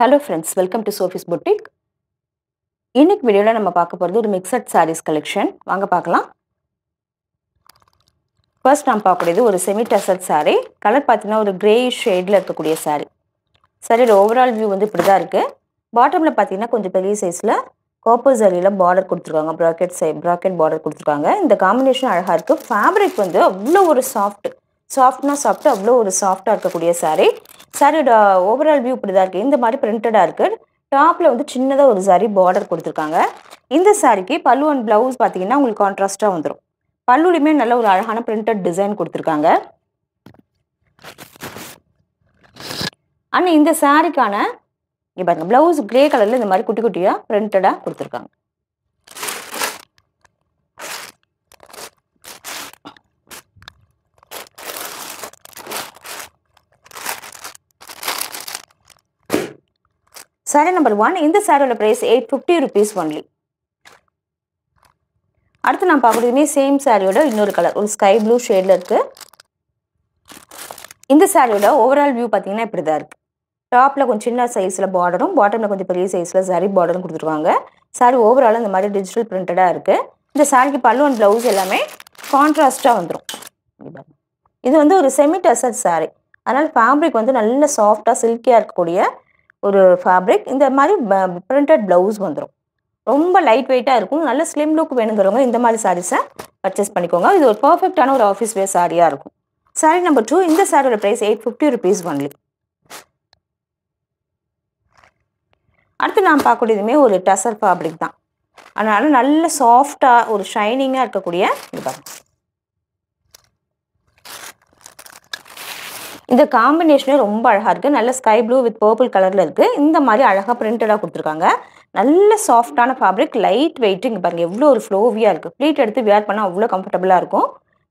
Hello friends welcome to Sophie's boutique இன்னைக்கு வீடியோவில் நம்ம பார்க்க போகிறது ஒரு மிக்சட் சாரீஸ் கலெக்ஷன் வாங்க பார்க்கலாம் ஃபர்ஸ்ட் நான் பார்க்கக்கூடியது ஒரு செமி டசட் சாரீ கலர் பார்த்தீங்கன்னா ஒரு கிரே ஷேடில் இருக்கக்கூடிய சாரீ சாரியோட ஓவரால் வியூ வந்து இப்படி தான் இருக்குது பாட்டமில் பார்த்தீங்கன்னா கொஞ்சம் பெரிய சைஸில் பர்பிள் ஜரியில் பார்டர் கொடுத்துருக்காங்க ப்ராக்கெட் சை ப்ராக்கெட் பார்டர் கொடுத்துருக்காங்க இந்த காம்பினேஷன் அழகாக இருக்குது ஃபேப்ரிக் வந்து அவ்வளோ ஒரு சாஃப்ட் சாஃப்ட்னா சாஃப்ட் அவ்வளோ ஒரு சாஃப்டாக இருக்கக்கூடிய சாரீ சாரியோட ஓவரால் வியூ இப்படி தான் இருக்குது இந்த மாதிரி பிரிண்டடாக இருக்குது டாப்பில் வந்து சின்னதாக ஒரு சாரி பார்டர் கொடுத்துருக்காங்க இந்த சாரிக்கு பல்லு அண்ட் ப்ளவுஸ் பார்த்தீங்கன்னா உங்களுக்கு கான்ட்ராஸ்ட்டாக வந்துடும் பல்லுலையுமே நல்ல ஒரு அழகான பிரிண்டட் டிசைன் கொடுத்துருக்காங்க ஆனால் இந்த சாரிக்கான இங்கே பாருங்கள் ப்ளவுஸ் க்ரே கலரில் இந்த மாதிரி குட்டி குட்டியாக பிரிண்டடாக கொடுத்துருக்காங்க சாரீ நம்பர் ஒன் இந்த சாரியோட price eight fifty rupees only அடுத்து நான் பார்க்குறதுமே சேம் சாரியோட இன்னொரு கலர் ஒரு ஸ்கை ப்ளூ ஷேடில் இருக்குது இந்த சாரியோட ஓவரால் வியூ பார்த்தீங்கன்னா இப்படி தான் இருக்குது டாப்பில் கொஞ்சம் சின்ன சைஸில் பார்டரும் பாட்டமில் கொஞ்சம் பெரிய சைஸில் சாரி பார்டரும் கொடுத்துருவாங்க சாரி ஓவரால் இந்த மாதிரி டிஜிட்டல் பிரிண்டடாக இருக்குது இந்த சாரிக்கு பல்லு அண்ட் ப்ளவுஸ் எல்லாமே கான்ட்ராஸ்ட்டாக வந்துடும் இது வந்து ஒரு செமி டசர் சாரி அதனால் ஃபேப்ரிக் வந்து நல்ல சாஃப்டாக சில்கியாக இருக்கக்கூடிய ஒரு ஃபேப்ரிக் இந்த மாதிரி பிரிண்டட் ப்ளவுஸ் வந்துடும் ரொம்ப லைட் வெயிட்டாக இருக்கும் நல்ல ஸ்லிம் லுக் வேணுங்கிறவங்க இந்த மாதிரி சாரீஸை பர்ச்சேஸ் பண்ணிக்கோங்க இது ஒரு பர்ஃபெக்டான ஒரு ஆஃபீஸ் வேர் சாரியாக இருக்கும் சாரி நம்பர் டூ இந்த சாரியோட price eight fifty rupees only அடுத்து நான் பார்க்கக்கூடியதுமே ஒரு டசர் ஃபேப்ரிக் தான் அதனால் நல்ல சாஃப்டாக ஒரு ஷைனிங்காக இருக்கக்கூடிய இது பாருங்க இந்த காம்பினேஷனே ரொம்ப அழகாக இருக்குது நல்ல ஸ்கை ப்ளூ வித் பர்பிள் கலரில் இருக்குது இந்த மாதிரி அழகாக பிரிண்டடாக கொடுத்துருக்காங்க நல்ல சாஃப்டான ஃபேப்ரிக் லைட் வெயிட்டு இங்கே பாருங்கள் எவ்வளோ ஒரு ஃப்ளோவியாக இருக்குது ப்ளீட் எடுத்து வேர் பண்ணால் அவ்வளோ கம்ஃபர்டபுளாக இருக்கும்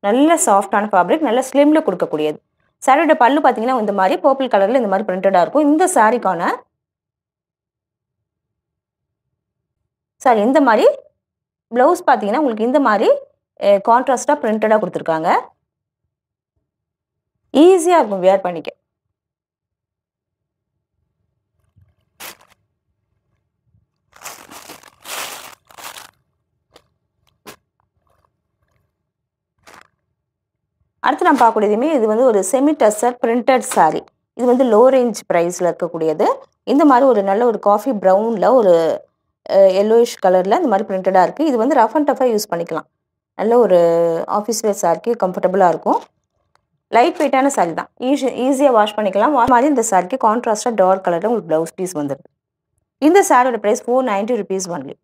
நல்ல சாஃப்டான ஃபேப்ரிக் நல்ல ஸ்லிம்மில் கொடுக்கக்கூடியது சாரியோட பல்லு பார்த்தீங்கன்னா இந்த மாதிரி பர்பிள் கலரில் இந்த மாதிரி பிரிண்டடாக இருக்கும் இந்த சாரிக்கான சாரி இந்த மாதிரி ப்ளவுஸ் பார்த்தீங்கன்னா உங்களுக்கு இந்த மாதிரி கான்ட்ராஸ்டாக பிரிண்டடாக கொடுத்துருக்காங்க ஈஸியாக இருக்கும் வியர் பண்ணிக்க அடுத்து நான் பார்க்கக்கூடியதுமே இது வந்து ஒரு செமி டஸ்டர் பிரிண்டட் சாரீ இது வந்து லோ ரேஞ்ச் ப்ரைஸில் இருக்கக்கூடியது இந்த மாதிரி ஒரு நல்ல ஒரு காஃபி ப்ரௌனில் ஒரு எல்லோயிஷ் கலரில் இந்த மாதிரி பிரிண்டடாக இருக்குது இது வந்து ரஃப் அண்ட் டஃபாக யூஸ் பண்ணிக்கலாம் நல்ல ஒரு ஆஃபீஸ் வேர் சாரிக்கு கம்ஃபர்டபுளாக இருக்கும் லைட் வெயிட்டான சாரி தான் ஈஸி ஈஸியாக வாஷ் பண்ணிக்கலாம் வாஷ் மாதிரி இந்த சாரிக்கு கான்ட்ராஸ்ட்டாக டார்க் கலரில் உங்களுக்கு ப்ளவுஸ் பீஸ் வந்துடுது இந்த சாரியோட price four ninety rupees only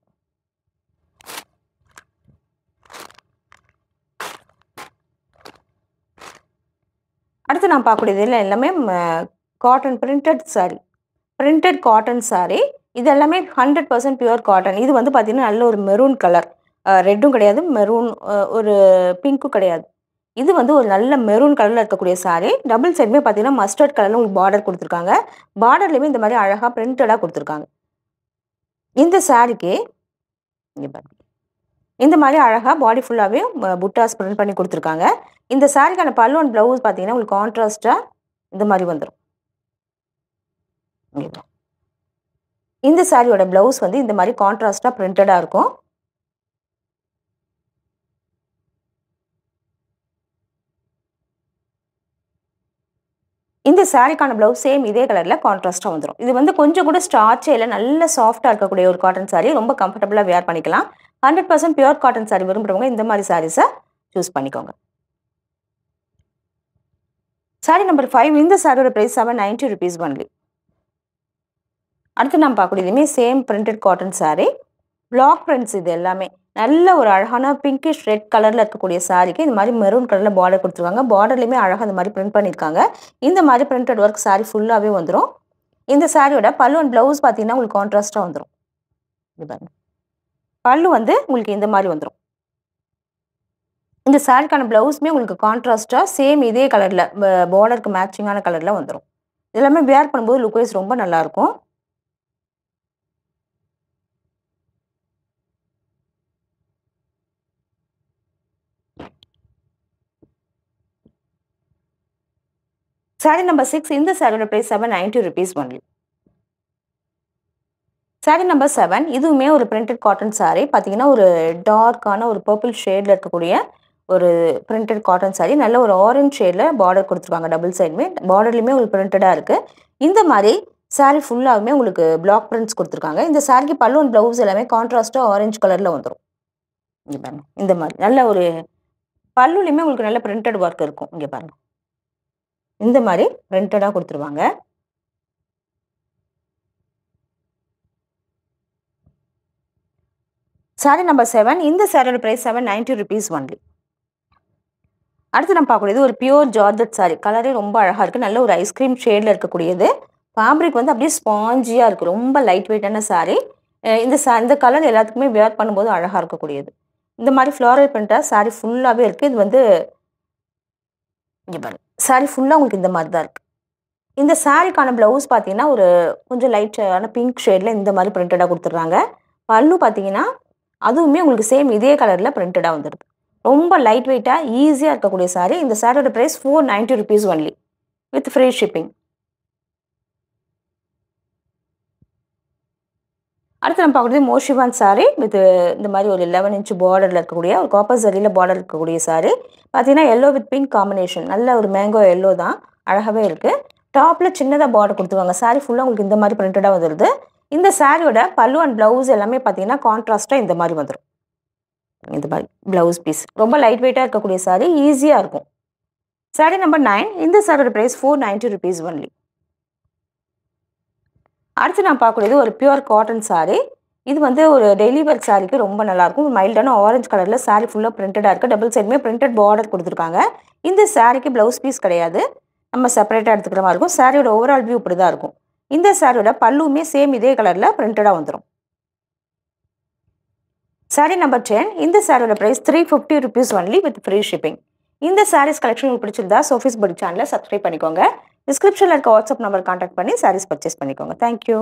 அடுத்து நான் இதில் எல்லாமே cotton printed sari printed cotton sari இது எல்லாமே ஹண்ட்ரட் பர்சன்ட் பியூர் காட்டன் இது வந்து பார்த்தீங்கன்னா நல்ல ஒரு மெரூன் கலர் ரெட்டும் கிடையாது மெரூன் ஒரு பிங்க்கும் கிடையாது இது வந்து ஒரு நல்ல மெரூன் கலரில் இருக்கக்கூடிய சாரீ டபுள் சைடுமே பார்த்தீங்கன்னா மஸ்டர்ட் கலரில் உங்களுக்கு பார்டர் கொடுத்துருக்காங்க பார்டர்லேயுமே இந்த மாதிரி அழகாக பிரிண்டடாக கொடுத்துருக்காங்க இந்த சாரிக்கு இந்த மாதிரி அழகாக பாடி ஃபுல்லாகவே புட்டாஸ் பிரிண்ட் பண்ணி கொடுத்துருக்காங்க இந்த சாரீக்கான பல்லு அண்ட் ப்ளவுஸ் பார்த்தீங்கன்னா உங்களுக்கு கான்ட்ராஸ்ட்டாக இந்த மாதிரி வந்துடும் இந்த சாரியோட ப்ளவுஸ் வந்து இந்த மாதிரி கான்ட்ராஸ்டாக பிரிண்டடாக இருக்கும் இந்த சாரிக்கான ப்ளவுஸ் சேம் இதே கலரில் கான்ட்ராஸ்ட்டாக வந்துடும் இது வந்து கொஞ்சம் கூட ஸ்டார்ச்சே இல்லை நல்ல சாஃப்டாக இருக்கக்கூடிய ஒரு காட்டன் சாரி ரொம்ப கம்ஃபர்டபுளாக வேர் பண்ணிக்கலாம் hundred percent pure cotton sari விரும்புகிறவங்க இந்த மாதிரி சாரீஸை சூஸ் பண்ணிக்கோங்க சாரி நம்பர் ஃபைவ் இந்த சாரியோட price seven ninety rupees only அடுத்து நம்ம பார்க்கக்கூடியதுமே same printed cotton sari black prints இது எல்லாமே நல்ல ஒரு அழகான பிங்கிஷ் ரெட் கலரில் இருக்கக்கூடிய சாரிக்கு இந்த மாதிரி மெரூன் கலரில் பார்டர் கொடுத்துருக்காங்க பார்டர்லேயுமே அழகாக இந்த மாதிரி பிரிண்ட் பண்ணியிருக்காங்க இந்த மாதிரி பிரிண்டட் ஒர்க் சாரீ ஃபுல்லாகவே வந்துடும் இந்த சாரியோட பல்லு அண்ட் ப்ளவுஸ் பார்த்தீங்கன்னா உங்களுக்கு கான்ட்ராஸ்ட்டாக வந்துடும் இது பாருங்க பல்லு வந்து உங்களுக்கு இந்த மாதிரி வந்துடும் இந்த சாரிக்கான ப்ளவுஸுமே உங்களுக்கு கான்ட்ராஸ்ட்டாக சேம் இதே கலரில் பார்டருக்கு மேட்சிங்கான கலரில் வந்துடும் இதெல்லாமே வேர் பண்ணும்போது லுக்வைஸ் ரொம்ப நல்லாயிருக்கும் Saree நம்பர் சிக்ஸ் இந்த the salon seven 790 rupees only. Sari number seven இதுவுமே ஒரு பிரிண்டட் காட்டன் சாரீ பார்த்தீங்கன்னா ஒரு டார்க்கான ஒரு பர்பிள் ஷேடில் இருக்கக்கூடிய ஒரு பிரிண்டட் காட்டன் சாரீ நல்ல ஒரு ஆரஞ்ச் ஷேடில் பார்டர் கொடுத்துருக்காங்க டபுள் சைடுமே பார்டர்லையுமே ஒரு பிரிண்டடாக இருக்குது இந்த மாதிரி சாரீ ஃபுல்லாகவுமே உங்களுக்கு பிளாக் பிரிண்ட்ஸ் கொடுத்துருக்காங்க இந்த சாரிக்கு பல்லு அண்ட் ப்ளவுஸ் எல்லாமே கான்ட்ராஸ்ட்டாக ஆரஞ்ச் கலரில் வந்துடும் இங்கே பாருங்கள் இந்த மாதிரி நல்ல ஒரு பல்லுலையுமே உங்களுக்கு நல்ல பிரிண்டட் ஒர்க் இருக்கும் இங்கே பாருங்கள் இந்த மாதிரி பிரிண்டடாக கொடுத்துருவாங்க சாரி நம்பர் செவன் இந்த சாரியோட price seven ninety rupees only அடுத்து நம்ம பார்க்கக்கூடியது ஒரு பியூர் ஜார்ஜட் சாரி கலரே ரொம்ப அழகாக இருக்குது நல்ல ஒரு ஐஸ்கிரீம் ஷேடில் இருக்கக்கூடியது ஃபேப்ரிக் வந்து அப்படியே ஸ்பாஞ்சியாக இருக்குது ரொம்ப லைட் வெயிட்டான சாரீ இந்த சா இந்த கலர் எல்லாத்துக்குமே வேர் பண்ணும்போது அழகாக இருக்கக்கூடியது இந்த மாதிரி ஃப்ளோரல் பிரிண்டாக சாரீ ஃபுல்லாகவே இருக்குது இது வந்து இங்கே பாருங்க சாரி ஃபுல்லாக உங்களுக்கு இந்த மாதிரி தான் இருக்குது இந்த சாரிக்கான ப்ளவுஸ் பார்த்தீங்கன்னா ஒரு கொஞ்சம் லைட்டான பிங்க் ஷேடில் இந்த மாதிரி பிரிண்டடாக கொடுத்துட்றாங்க பல்லு பார்த்தீங்கன்னா அதுவுமே உங்களுக்கு சேம் இதே கலரில் பிரிண்டடாக வந்துடுது ரொம்ப லைட் வெயிட்டாக ஈஸியாக இருக்கக்கூடிய சாரீ இந்த சாரியோட price four ninety rupees only with free shipping அடுத்து நம்ம பார்க்குறது மோஷிவான் சாரி வித் இந்த மாதிரி ஒரு லெவன் இன்ச்சு பார்டரில் இருக்கக்கூடிய ஒரு காப்பர் சரியில் பார்டர் இருக்கக்கூடிய சாரி பார்த்தீங்கன்னா எல்லோ வித் பிங்க் காம்பினேஷன் நல்ல ஒரு மேங்கோ எல்லோ தான் அழகாகவே இருக்குது டாப்பில் சின்னதாக பார்டர் கொடுத்துருவாங்க சாரி ஃபுல்லாக உங்களுக்கு இந்த மாதிரி பிரிண்டடாக வந்துடுது இந்த சாரியோட பல்லு அண்ட் ப்ளவுஸ் எல்லாமே பார்த்தீங்கன்னா கான்ட்ராஸ்ட்டாக இந்த மாதிரி வந்துடும் இந்த மாதிரி ப்ளவுஸ் பீஸ் ரொம்ப லைட் வெயிட்டாக இருக்கக்கூடிய சாரி ஈஸியாக இருக்கும் சாரி நம்பர் நைன் இந்த சாரியோட price four ninety rupees only அடுத்து நான் பார்க்கக்கூடியது ஒரு பியூர் காட்டன் சாரீ இது வந்து ஒரு டெய்லி ஒர்க் சாரிக்கு ரொம்ப நல்லாயிருக்கும் மைல்டான ஆரஞ்சு கலரில் சாரீ ஃபுல்லாக பிரிண்டடாக இருக்குது டபுள் சைடுமே பிரிண்டட் பார்டர் கொடுத்துருக்காங்க இந்த சாரிக்கு ப்ளவுஸ் பீஸ் கிடையாது நம்ம செப்பரேட்டாக எடுத்துக்கிற மாதிரி இருக்கும் சாரியோட ஓவரால் வியூ இப்படி தான் இருக்கும் இந்த சாரியோட பல்லுமே சேம் இதே கலரில் பிரிண்டடாக வந்துடும் சாரி நம்பர் டென் இந்த சாரியோட price three fifty rupees only with free shipping இந்த சாரீஸ் கலெக்ஷன் உங்களுக்கு பிடிச்சிருந்தா சோஃபீஸ் படி சேனலில் சப்ஸ்கிரைப் பண்ணிக்கோங்க டிஸ்கிரிப்ஷனில் இருக்க வாட்ஸ்அப் நம்பர் காண்டாக்ட் பண்ணி சாரீஸ் பர்ச்சேஸ் பண்ணிக்கோங்க தேங்க்யூ